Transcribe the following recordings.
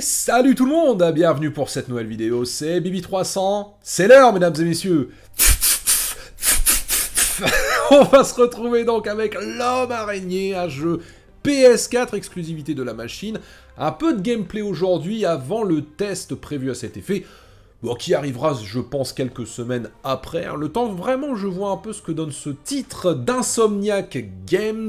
salut tout le monde Bienvenue pour cette nouvelle vidéo, c'est Bibi300. C'est l'heure, mesdames et messieurs On va se retrouver donc avec l'homme araignée, un jeu PS4 exclusivité de la machine. Un peu de gameplay aujourd'hui avant le test prévu à cet effet. Bon, qui arrivera, je pense, quelques semaines après. Le temps, vraiment, je vois un peu ce que donne ce titre d'Insomniac Games.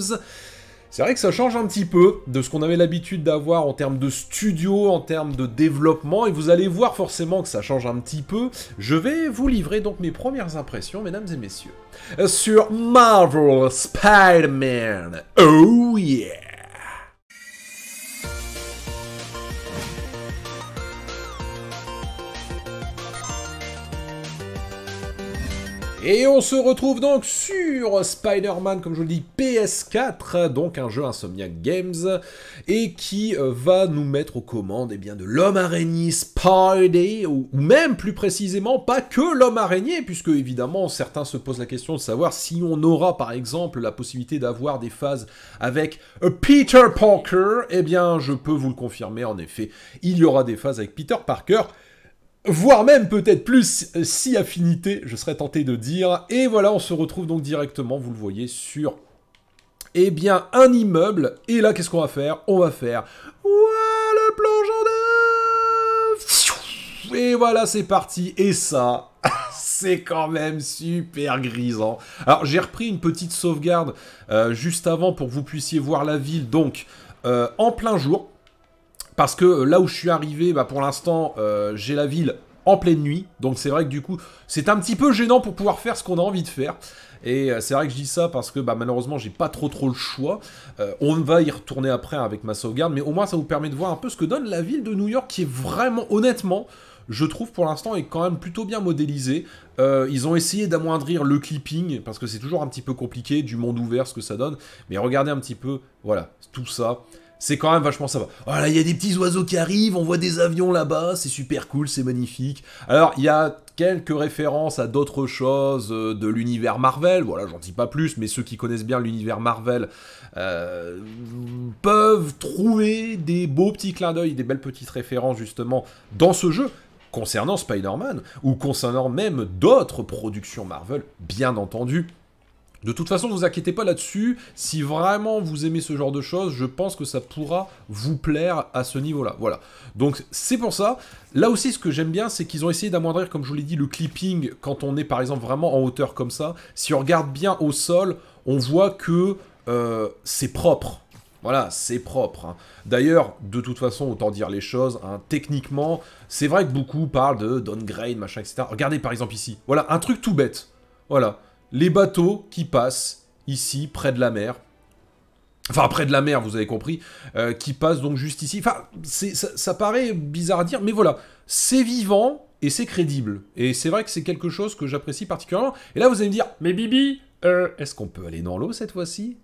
C'est vrai que ça change un petit peu de ce qu'on avait l'habitude d'avoir en termes de studio, en termes de développement, et vous allez voir forcément que ça change un petit peu. Je vais vous livrer donc mes premières impressions, mesdames et messieurs, euh, sur Marvel Spider-Man. Oh yeah Et on se retrouve donc sur Spider-Man, comme je le dis, PS4, donc un jeu Insomniac Games, et qui euh, va nous mettre aux commandes eh bien, de l'homme araignée Spidey, ou même plus précisément, pas que l'homme araignée, puisque évidemment certains se posent la question de savoir si on aura par exemple la possibilité d'avoir des phases avec euh, Peter Parker, eh bien je peux vous le confirmer, en effet, il y aura des phases avec Peter Parker voire même peut-être plus euh, si affinité, je serais tenté de dire. Et voilà, on se retrouve donc directement, vous le voyez, sur eh bien un immeuble. Et là, qu'est-ce qu'on va faire On va faire ouais, le plongeon de et voilà, c'est parti. Et ça, c'est quand même super grisant. Alors, j'ai repris une petite sauvegarde euh, juste avant pour que vous puissiez voir la ville, donc euh, en plein jour. Parce que euh, là où je suis arrivé, bah, pour l'instant, euh, j'ai la ville en pleine nuit. Donc c'est vrai que du coup, c'est un petit peu gênant pour pouvoir faire ce qu'on a envie de faire. Et euh, c'est vrai que je dis ça parce que bah, malheureusement j'ai pas trop trop le choix. on va y retourner après avec ma sauvegarde, mais au moins ça vous permet de voir un peu ce que donne la ville de New York qui est vraiment honnêtement je trouve pour l'instant est quand même plutôt bien modélisée. ils ont essayé d'amoindrir le clipping, parce que c'est toujours un petit peu compliqué, du monde ouvert, ce que ça donne. Mais regardez un petit peu, voilà, tout ça c'est quand même vachement sympa. Oh là, il y a des petits oiseaux qui arrivent, on voit des avions là-bas, c'est super cool, c'est magnifique. Alors, il y a quelques références à d'autres choses euh, de l'univers Marvel, voilà, j'en dis pas plus, mais ceux qui connaissent bien l'univers Marvel euh, peuvent trouver des beaux petits clins d'œil, des belles petites références justement dans ce jeu concernant Spider-Man, ou concernant même d'autres productions Marvel, bien entendu. De toute façon, vous inquiétez pas là-dessus. Si vraiment vous aimez ce genre de choses, je pense que ça pourra vous plaire à ce niveau-là. Voilà. Donc c'est pour ça. Là aussi, ce que j'aime bien, c'est qu'ils ont essayé d'amoindrir, comme je vous l'ai dit, le clipping quand on est par exemple vraiment en hauteur comme ça. Si on regarde bien au sol, on voit que euh, c'est propre. Voilà, c'est propre. Hein. D'ailleurs, de toute façon, autant dire les choses, hein. techniquement, c'est vrai que beaucoup parlent de downgrade, machin, etc. Regardez par exemple ici. Voilà, un truc tout bête. Voilà les bateaux qui passent ici, près de la mer. Enfin, près de la mer, vous avez compris, euh, qui passent donc juste ici. Enfin, ça, ça, paraît bizarre à dire, mais voilà, c'est vivant et c'est crédible. Et c'est vrai que c'est quelque chose que j'apprécie particulièrement. Et là, vous allez me dire, mais Bibi, euh, est-ce qu'on peut aller dans l'eau cette fois-ci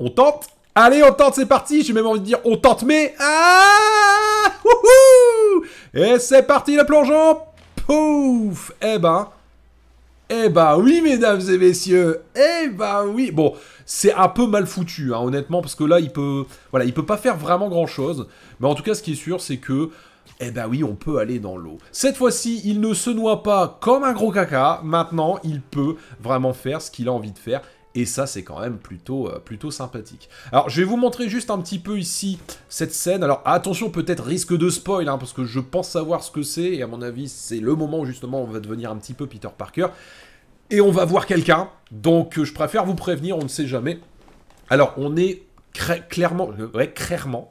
On tente Allez, on tente, c'est parti J'ai même envie de dire, on tente, mais... Ah Wouhou Et c'est parti, le plongeon Pouf Eh ben, eh bah oui, mesdames et messieurs, eh bah oui. Bon, c'est un peu mal foutu, hein, honnêtement, parce que là, il peut, voilà, il peut pas faire vraiment grand chose. Mais en tout cas, ce qui est sûr, c'est que, eh bah oui, on peut aller dans l'eau. Cette fois-ci, il ne se noie pas comme un gros caca. Maintenant, il peut vraiment faire ce qu'il a envie de faire et ça c'est quand même plutôt, euh, plutôt sympathique. Alors je vais vous montrer juste un petit peu ici cette scène, alors attention peut-être risque de spoil, hein, parce que je pense savoir ce que c'est, et à mon avis c'est le moment où justement on va devenir un petit peu Peter Parker, et on va voir quelqu'un, donc euh, je préfère vous prévenir, on ne sait jamais. Alors on est clairement, euh, clairement,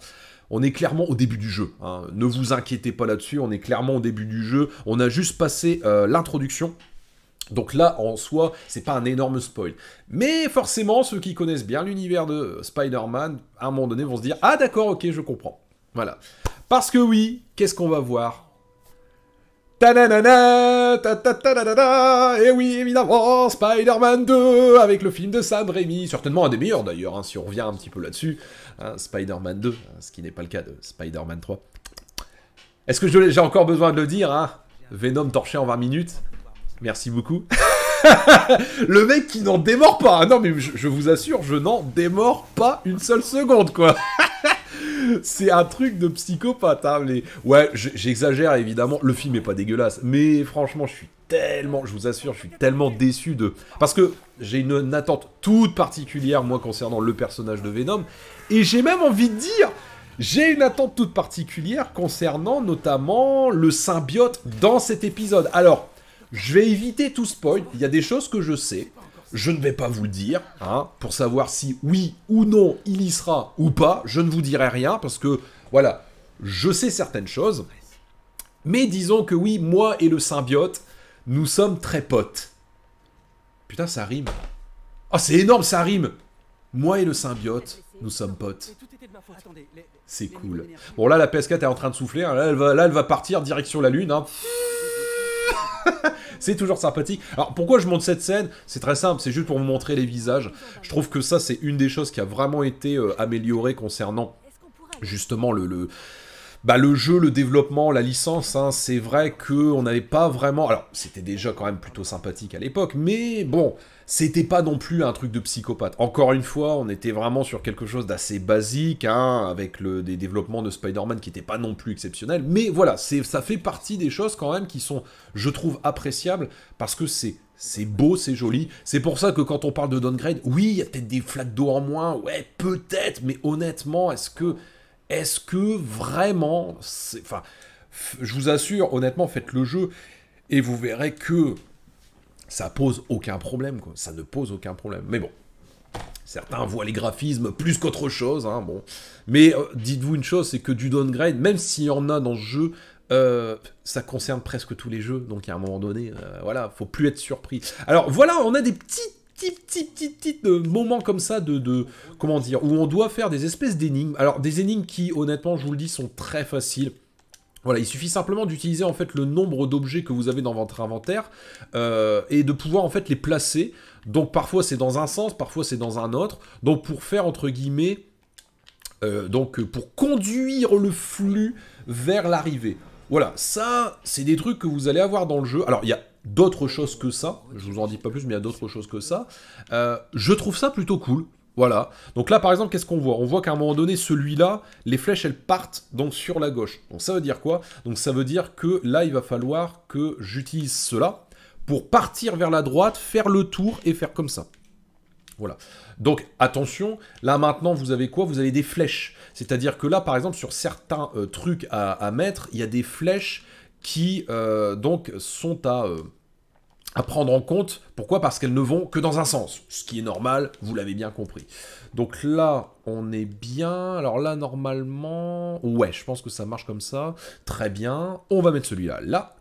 on est clairement au début du jeu. Hein. Ne vous inquiétez pas là-dessus, on est clairement au début du jeu. On a juste passé l'introduction. Donc là, en soi, c'est pas un énorme spoil. Mais forcément, ceux qui connaissent bien l'univers de Spider-Man, à un moment donné, vont se dire Ah, d'accord, ok, je comprends. Voilà. Parce que oui, qu'est-ce qu'on va voir ta ta ta ta Et eh oui, évidemment, Spider-Man 2 avec le film de Sam Raimi, certainement un des meilleurs d'ailleurs, hein, si on revient un petit peu là-dessus. Hein, Spider-Man 2, hein, ce qui n'est pas le cas de Spider-Man 3. Est-ce que j'ai encore besoin de le dire hein Venom torché en 20 minutes Merci beaucoup. le mec qui n'en démord pas. Non, mais je, vous assure, je n'en démord pas une seule seconde, quoi. c'est un truc de psychopathe. Hein, mais... Ouais, j'exagère évidemment. Le film est pas dégueulasse, mais franchement, je suis tellement, je vous assure, je suis tellement déçu de. Parce que j'ai une, attente toute particulière, moi, concernant le personnage de Venom. Et j'ai même envie de dire. J'ai une attente toute particulière concernant notamment le symbiote dans cet épisode. Alors, je vais éviter tout spoil. Il y a des choses que je sais. Je ne vais pas vous le dire, hein, pour savoir si oui ou non il y sera ou pas. Je ne vous dirai rien parce que, voilà, je sais certaines choses. Mais disons que oui, moi et le symbiote, nous sommes très potes. Putain, ça rime. Ah, oh, c'est énorme, ça rime. Moi et le symbiote, nous sommes potes. C'est cool. Bon, là, la PS4 est en train de souffler. Hein. Là, elle va, là, elle va partir direction la Lune. Hein. c'est toujours sympathique. Alors pourquoi je monte cette scène C'est très simple, c'est juste pour vous montrer les visages. Je trouve que ça, c'est une des choses qui a vraiment été euh, améliorée concernant justement le, le bah, le jeu, le développement, la licence, hein, c'est vrai qu'on n'avait pas vraiment... Alors, c'était déjà quand même plutôt sympathique à l'époque, mais bon, c'était pas non plus un truc de psychopathe. Encore une fois, on était vraiment sur quelque chose d'assez basique, hein, avec le, des développements de Spider-Man qui n'étaient pas non plus exceptionnels, mais voilà, ça fait partie des choses quand même qui sont, je trouve, appréciables, parce que c'est c'est beau, c'est joli. C'est pour ça que quand on parle de downgrade, oui, il y a peut-être des flaques d'eau en moins, ouais, peut-être, mais honnêtement, est-ce que est-ce que vraiment... Enfin, je vous assure, honnêtement, faites le jeu et vous verrez que ça pose aucun problème, Ça ne pose aucun problème. Mais bon, certains voient les graphismes plus qu'autre chose, hein, bon. Mais euh, dites-vous une chose, c'est que du downgrade, même s'il y en a dans ce jeu, euh, ça concerne presque tous les jeux, donc à un moment donné, euh, voilà, faut plus être surpris. Alors voilà, on a des petits petit, petit, petit, petit euh, moment comme ça de, comment dire, où on doit faire des espèces d'énigmes. Alors, des énigmes qui, honnêtement, je vous le dis, sont très faciles. Voilà, il suffit simplement d'utiliser en fait le nombre d'objets que vous avez dans votre inventaire euh, et de pouvoir en fait les placer. Donc parfois c'est dans un sens, parfois c'est dans un autre. Donc pour faire entre guillemets, euh, donc pour conduire le flux vers l'arrivée. Voilà, ça c'est des trucs que vous allez avoir dans le jeu. Alors il y a d'autres choses que ça. Je vous en dis pas plus, mais il y a d'autres choses que ça. Euh, je trouve ça plutôt cool. Voilà. Donc là, par exemple, qu'est-ce qu'on voit On voit qu'à un moment donné, celui-là, les flèches, elles partent donc sur la gauche. Donc ça veut dire quoi Donc ça veut dire que là, il va falloir que j'utilise cela pour partir vers la droite, faire le tour et faire comme ça. Voilà. Donc attention, là maintenant vous avez quoi Vous avez des flèches. C'est-à-dire que là par exemple sur certains euh, trucs à, mettre, il y a des flèches qui euh, donc sont à, euh, à, prendre en compte. Pourquoi Parce qu'elles ne vont que dans un sens, ce qui est normal, vous l'avez bien compris. Donc là, on est bien. Alors là, normalement, ouais, je pense que ça marche comme ça. Très bien. On va mettre celui-là là.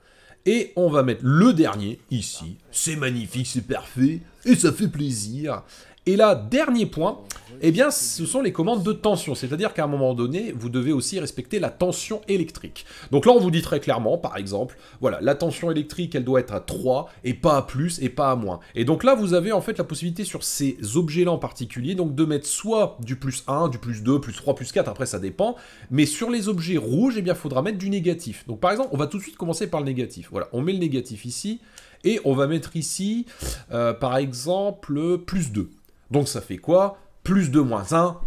Et on va mettre le dernier ici. C'est magnifique, c'est parfait. Et ça fait plaisir. Et là, dernier point, eh bien, ce sont les commandes de tension. C'est-à-dire qu'à un moment donné, vous devez aussi respecter la tension électrique. Donc là, on vous dit très clairement, par exemple, voilà, la tension électrique, elle doit être à 3 et pas à plus et pas à moins. Et donc là, vous avez en fait la possibilité sur ces objets-là en particulier, donc de mettre soit du plus 1, du plus 2, plus 3, plus 4, après ça dépend, mais sur les objets rouges, eh bien, il faudra mettre du négatif. Donc par exemple, on va tout de suite commencer par le négatif. Voilà, on met le négatif ici, et on va mettre ici, euh, par exemple, plus 2. Donc ça fait quoi Plus 2 moins 1,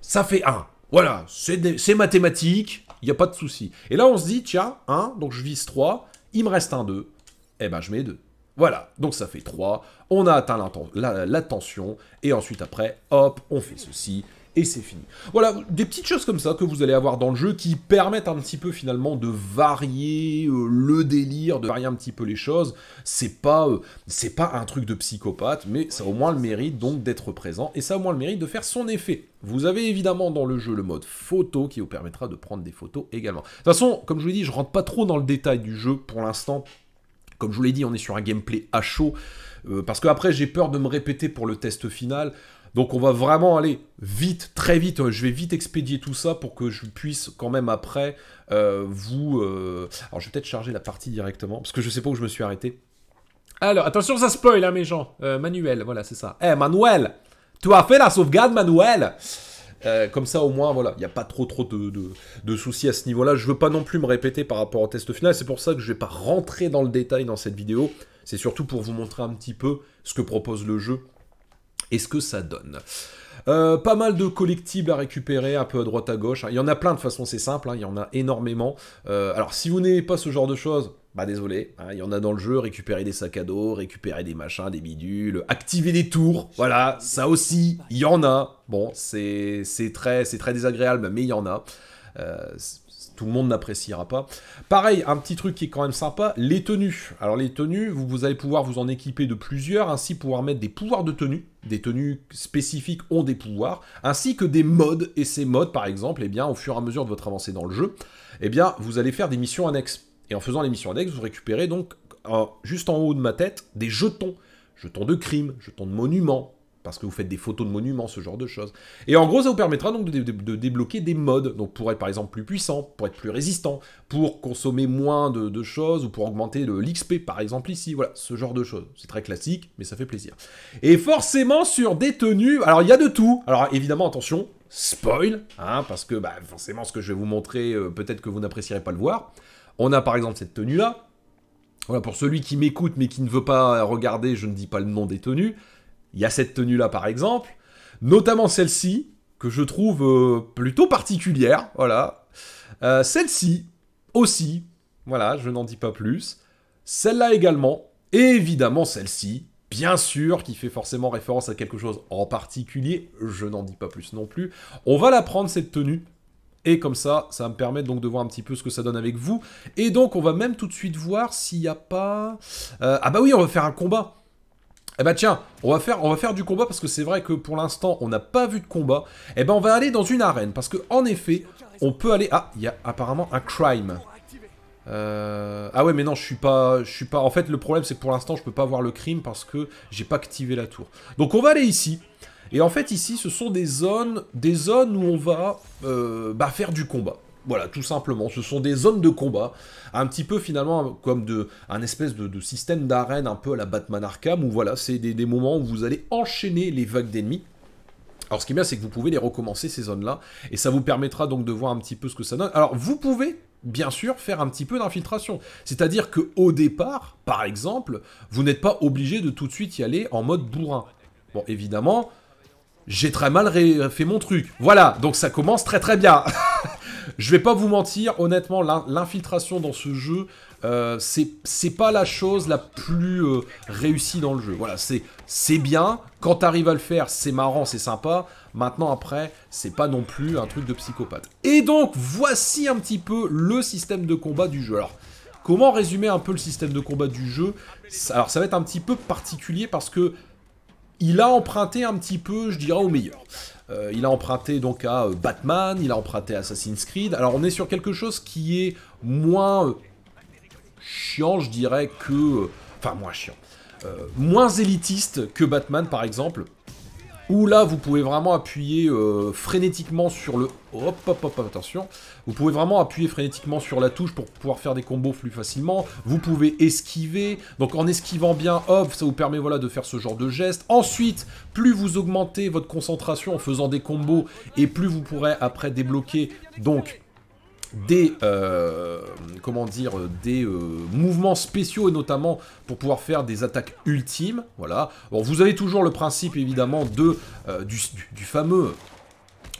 ça fait 1. Voilà, c'est mathématique, il n'y a pas de souci. Et là, on se dit, tiens, 1, donc je vise 3, il me reste un 2. et eh ben, je mets 2. Voilà, donc ça fait 3, on a atteint la tension, et ensuite après, hop, on fait ceci, et c'est fini. Voilà, des petites choses comme ça que vous allez avoir dans le jeu qui permettent un petit peu finalement de varier euh, le délire, de varier un petit peu les choses. C'est pas, euh, pas un truc de psychopathe, mais ça a au moins le mérite donc d'être présent et ça a au moins le mérite de faire son effet. Vous avez évidemment dans le jeu le mode photo qui vous permettra de prendre des photos également. De toute façon, comme je vous l'ai dit, je rentre pas trop dans le détail du jeu pour l'instant. Comme je vous l'ai dit, on est sur un gameplay à chaud. Euh, parce que après j'ai peur de me répéter pour le test final. Donc on va vraiment aller vite, très vite. Je vais vite expédier tout ça pour que je puisse quand même après euh, vous... Euh, alors je vais peut-être charger la partie directement, parce que je sais pas où je me suis arrêté. Alors, attention, ça spoil, hein, mes gens. Euh, Manuel, voilà, c'est ça. Eh, Manuel Tu as fait la sauvegarde, Manuel comme ça, au moins, voilà, il n'y a pas trop trop de, soucis à ce niveau-là. Je ne veux pas non plus me répéter par rapport au test final. C'est pour ça que je ne vais pas rentrer dans le détail dans cette vidéo. C'est surtout pour vous montrer un petit peu ce que propose le jeu et ce que ça donne. Euh, pas mal de collectibles à récupérer un peu à droite à gauche. Il y en a plein de façon, c'est simple, hein. il y en a énormément. Euh, alors si vous n'aimez pas ce genre de choses, bah désolé, hein, il y en a dans le jeu, récupérer des sacs à dos, récupérer des machins, des bidules, activer des tours, voilà, ça aussi, il y en a. Bon, c'est très, très désagréable, mais il y en a. Euh, tout le monde n'appréciera pas. Pareil, un petit truc qui est quand même sympa, les tenues. Alors les tenues, vous, allez pouvoir vous en équiper de plusieurs, ainsi pouvoir mettre des pouvoirs de tenue. Des tenues spécifiques ont des pouvoirs, ainsi que des modes. Et ces modes, par exemple, eh bien, au fur et à mesure de votre avancée dans le jeu, eh bien, vous allez faire des missions annexes. Et en faisant les missions annexes, vous récupérez donc, euh, juste en haut de ma tête, des jetons. Jetons de crime, jetons de monument, parce que vous faites des photos de monuments, ce genre de choses. Et en gros, ça vous permettra donc de, débloquer des modes, donc pour être par exemple plus puissant, pour être plus résistant, pour consommer moins de, choses, ou pour augmenter l'XP par exemple ici, voilà, ce genre de choses. C'est très classique, mais ça fait plaisir. Et forcément sur des tenues, alors il y a de tout, alors évidemment attention, spoil, hein, parce que bah, forcément ce que je vais vous montrer, euh, peut-être que vous n'apprécierez pas le voir. On a par exemple cette tenue là, voilà, pour celui qui m'écoute mais qui ne veut pas regarder, je ne dis pas le nom des tenues. Il y a cette tenue-là, par exemple, notamment celle-ci, que je trouve euh, plutôt particulière, voilà. Euh, celle-ci aussi, voilà, je n'en dis pas plus. Celle-là également, et évidemment celle-ci, bien sûr, qui fait forcément référence à quelque chose en particulier, je n'en dis pas plus non plus. On va la prendre cette tenue, et comme ça, ça me permet donc de voir un petit peu ce que ça donne avec vous. Et donc, on va même tout de suite voir s'il n'y a pas... Euh, ah bah oui, on va faire un combat eh ben tiens, on va, faire, on va faire du combat parce que c'est vrai que pour l'instant on n'a pas vu de combat. Eh ben on va aller dans une arène parce que en effet on peut aller. Ah, il y a apparemment un crime. Euh, ah ouais mais non je suis pas, je suis pas. En fait le problème c'est que pour l'instant je peux pas voir le crime parce que j'ai pas activé la tour. Donc on va aller ici. Et en fait ici ce sont des zones, des zones où on va euh, bah, faire du combat. Voilà, tout simplement, ce sont des zones de combat, un petit peu finalement comme de, un espèce de, système d'arène un peu à la Batman Arkham, où voilà, c'est des, moments où vous allez enchaîner les vagues d'ennemis, alors ce qui est bien, c'est que vous pouvez les recommencer ces zones-là, et ça vous permettra donc de voir un petit peu ce que ça donne. Alors vous pouvez bien sûr faire un petit peu d'infiltration. C'est-à-dire que au départ, par exemple, vous n'êtes pas obligé de tout de suite y aller en mode bourrin. Bon, évidemment, j'ai très mal fait mon truc. Voilà, donc ça commence très très bien. Je vais pas vous mentir, honnêtement, l'infiltration dans ce jeu, euh, c'est pas la chose la plus euh, réussie dans le jeu. Voilà, c'est bien. Quand t'arrives à le faire, c'est marrant, c'est sympa. Maintenant, après, c'est pas non plus un truc de psychopathe. Et donc, voici un petit peu le système de combat du jeu. Alors, comment résumer un peu le système de combat du jeu Alors, ça va être un petit peu particulier parce que il a emprunté un petit peu, je dirais, au meilleur. Euh, il a emprunté donc à euh, Batman, il a emprunté à Assassin's Creed. Alors on est sur quelque chose qui est moins euh, chiant, je dirais, que... Enfin, moins chiant. moins élitiste que Batman, par exemple, où là vous pouvez vraiment appuyer euh, frénétiquement sur le... Hop, hop, hop, attention. Vous pouvez vraiment appuyer frénétiquement sur la touche pour pouvoir faire des combos plus facilement. Vous pouvez esquiver. Donc en esquivant bien, hop, ça vous permet voilà, de faire ce genre de geste. Ensuite, plus vous augmentez votre concentration en faisant des combos, et plus vous pourrez après débloquer donc des, euh, comment dire, des euh, mouvements spéciaux, et notamment pour pouvoir faire des attaques ultimes. Voilà. vous avez toujours le principe, évidemment, de, euh, du fameux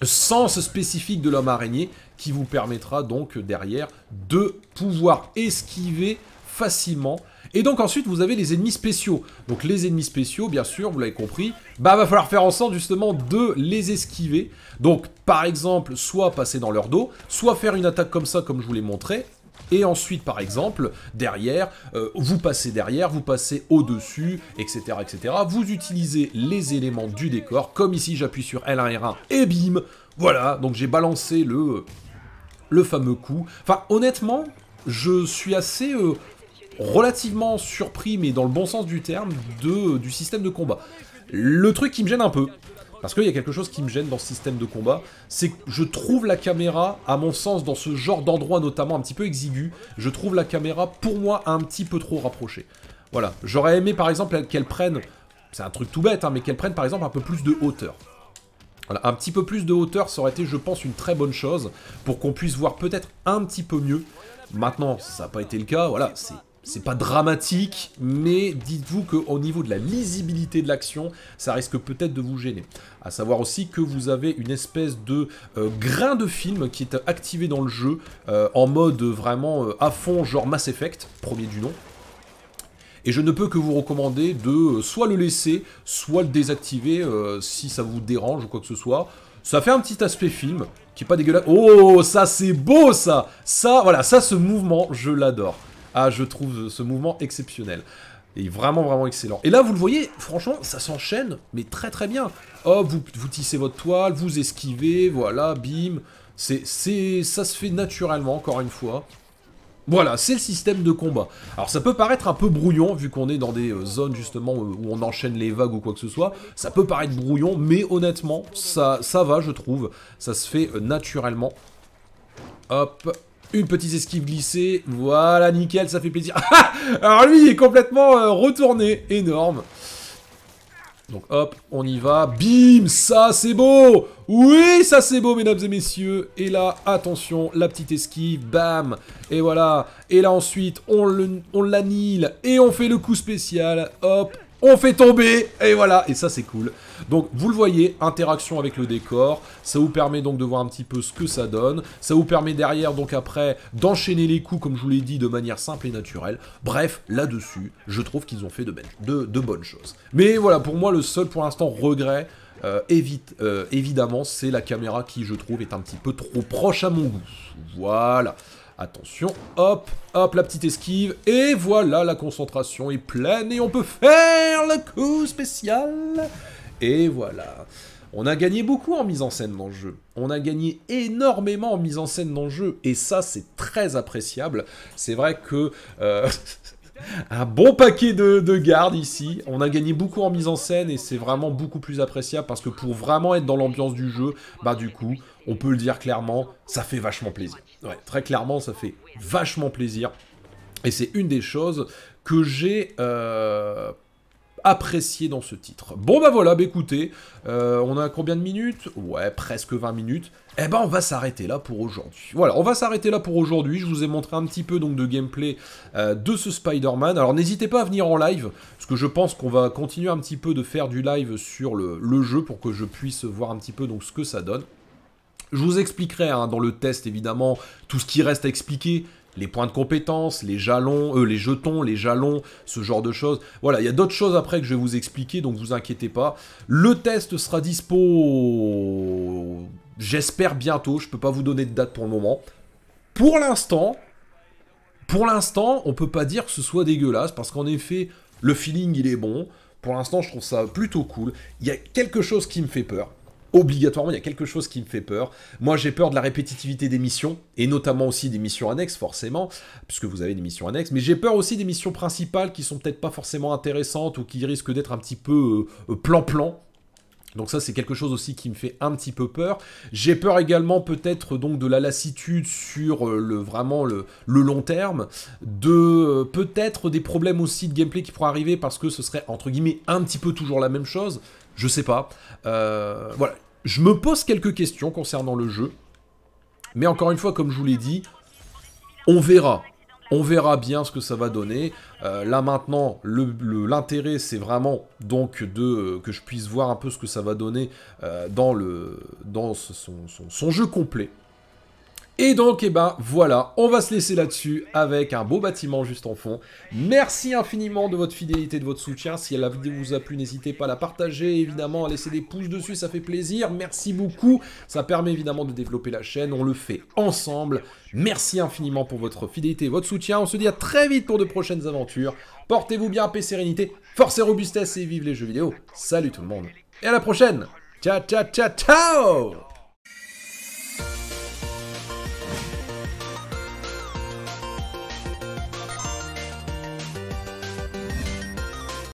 sens spécifique de l'homme araignée, qui vous permettra donc derrière de pouvoir esquiver facilement et donc ensuite, vous avez les ennemis spéciaux. Donc les ennemis spéciaux, bien sûr, vous l'avez compris, bah va falloir faire en sorte justement de les esquiver. Donc par exemple, soit passer dans leur dos, soit faire une attaque comme ça, comme je vous l'ai montré, et ensuite, par exemple, derrière, euh, vous passez derrière, vous passez au-dessus, etc., etc. Vous utilisez les éléments du décor, comme ici, j'appuie sur L1, R1, et bim Voilà, donc j'ai balancé le, le fameux coup. Enfin, honnêtement, je suis assez... Euh, relativement surpris, mais dans le bon sens du terme, de, du système de combat. Le truc qui me gêne un peu, parce qu'il y a quelque chose qui me gêne dans ce système de combat, c'est que je trouve la caméra, à mon sens, dans ce genre d'endroit notamment un petit peu exigu, je trouve la caméra, pour moi, un petit peu trop rapprochée. Voilà, j'aurais aimé par exemple qu'elle prenne, c'est un truc tout bête, hein, mais qu'elle prenne par exemple un peu plus de hauteur. Voilà, un petit peu plus de hauteur, ça aurait été, je pense, une très bonne chose, pour qu'on puisse voir peut-être un petit peu mieux. Maintenant, ça n'a pas été le cas, voilà, c'est c'est pas dramatique, mais dites-vous qu'au niveau de la lisibilité de l'action, ça risque peut-être de vous gêner. A savoir aussi que vous avez une espèce de euh, grain de film qui est activé dans le jeu euh, en mode vraiment euh, à fond, genre Mass Effect, premier du nom. Et je ne peux que vous recommander de soit le laisser, soit le désactiver si ça vous dérange ou quoi que ce soit. Ça fait un petit aspect film qui est pas dégueulasse. Oh, ça c'est beau ça Ça, voilà, ça ce mouvement, je l'adore. Ah, je trouve ce mouvement exceptionnel. Et vraiment, vraiment excellent. Et là, vous le voyez, franchement, ça s'enchaîne, mais très très bien. Hop, oh, vous, tissez votre toile, vous esquivez, voilà, bim. C'est, ça se fait naturellement, encore une fois. Voilà, c'est le système de combat. Alors ça peut paraître un peu brouillon, vu qu'on est dans des euh, zones justement où on enchaîne les vagues ou quoi que ce soit. Ça peut paraître brouillon, mais honnêtement, ça, ça va, je trouve. Ça se fait euh, naturellement. Hop, une petite esquive glissée. Voilà, nickel, ça fait plaisir. Ah Alors lui, il est complètement euh, retourné. Énorme. Donc hop, on y va. Bim Ça, c'est beau Oui, ça, c'est beau, mesdames et messieurs. Et là, attention, la petite esquive. Bam Et voilà. Et là, ensuite, on l'annule et on fait le coup spécial. Hop on fait tomber, et voilà, et ça c'est cool. Donc vous le voyez, interaction avec le décor, ça vous permet donc de voir un petit peu ce que ça donne, ça vous permet derrière donc après d'enchaîner les coups comme je vous l'ai dit de manière simple et naturelle. Bref, là-dessus, je trouve qu'ils ont fait de, ben, de, bonnes choses. Mais voilà, pour moi le seul pour l'instant regret, euh, euh, évidemment, c'est la caméra qui, je trouve, est un petit peu trop proche à mon goût. Voilà. Attention, hop, hop, la petite esquive. Et voilà, la concentration est pleine et on peut faire le coup spécial. Et voilà. On a gagné beaucoup en mise en scène dans le jeu. On a gagné énormément en mise en scène dans le jeu. Et ça, c'est très appréciable. C'est vrai que... Euh, un bon paquet de, gardes ici. On a gagné beaucoup en mise en scène et c'est vraiment beaucoup plus appréciable parce que pour vraiment être dans l'ambiance du jeu, bah du coup, on peut le dire clairement, ça fait vachement plaisir. Ouais, très clairement, ça fait vachement plaisir. Et c'est une des choses que j'ai euh, apprécié dans ce titre. Bon bah voilà, bah écoutez, euh, on a combien de minutes Ouais, presque 20 minutes. Eh ben on va s'arrêter là pour aujourd'hui. Voilà, on va s'arrêter là pour aujourd'hui. Je vous ai montré un petit peu donc de gameplay euh, de ce Spider-Man. Alors n'hésitez pas à venir en live, parce que je pense qu'on va continuer un petit peu de faire du live sur le, jeu pour que je puisse voir un petit peu donc ce que ça donne. Je vous expliquerai hein, dans le test évidemment tout ce qui reste à expliquer, les points de compétence, les jalons, euh, les jetons, les jalons, ce genre de choses. Voilà, il y a d'autres choses après que je vais vous expliquer, donc vous inquiétez pas. Le test sera dispo, j'espère bientôt, je peux pas vous donner de date pour le moment. Pour l'instant, pour l'instant, on peut pas dire que ce soit dégueulasse, parce qu'en effet, le feeling il est bon. Pour l'instant, je trouve ça plutôt cool. Il y a quelque chose qui me fait peur obligatoirement, il y a quelque chose qui me fait peur. Moi, j'ai peur de la répétitivité des missions, et notamment aussi des missions annexes, forcément, puisque vous avez des missions annexes, mais j'ai peur aussi des missions principales qui sont peut-être pas forcément intéressantes ou qui risquent d'être un petit peu euh, euh, plan-plan. Donc ça c'est quelque chose aussi qui me fait un petit peu peur. J'ai peur également peut-être donc de la lassitude sur euh, le vraiment le, long terme, de peut-être des problèmes aussi de gameplay qui pourraient arriver parce que ce serait entre guillemets un petit peu toujours la même chose. Je sais pas. voilà, je me pose quelques questions concernant le jeu. Mais encore une fois, comme je vous l'ai dit, on verra. On verra bien ce que ça va donner. Euh, là maintenant, l'intérêt, c'est vraiment donc de euh, que je puisse voir un peu ce que ça va donner euh, dans, le, dans son jeu complet. Et donc, eh ben voilà, on va se laisser là-dessus avec un beau bâtiment juste en fond. Merci infiniment de votre fidélité, de votre soutien. Si la vidéo vous a plu, n'hésitez pas à la partager, évidemment, à laisser des pouces dessus, ça fait plaisir. Merci beaucoup, ça permet évidemment de développer la chaîne, on le fait ensemble. Merci infiniment pour votre fidélité et votre soutien. On se dit à très vite pour de prochaines aventures. Portez-vous bien, paix, sérénité, force et robustesse et vive les jeux vidéo. Salut tout le monde. Et à la prochaine. Ciao, ciao, ciao, ciao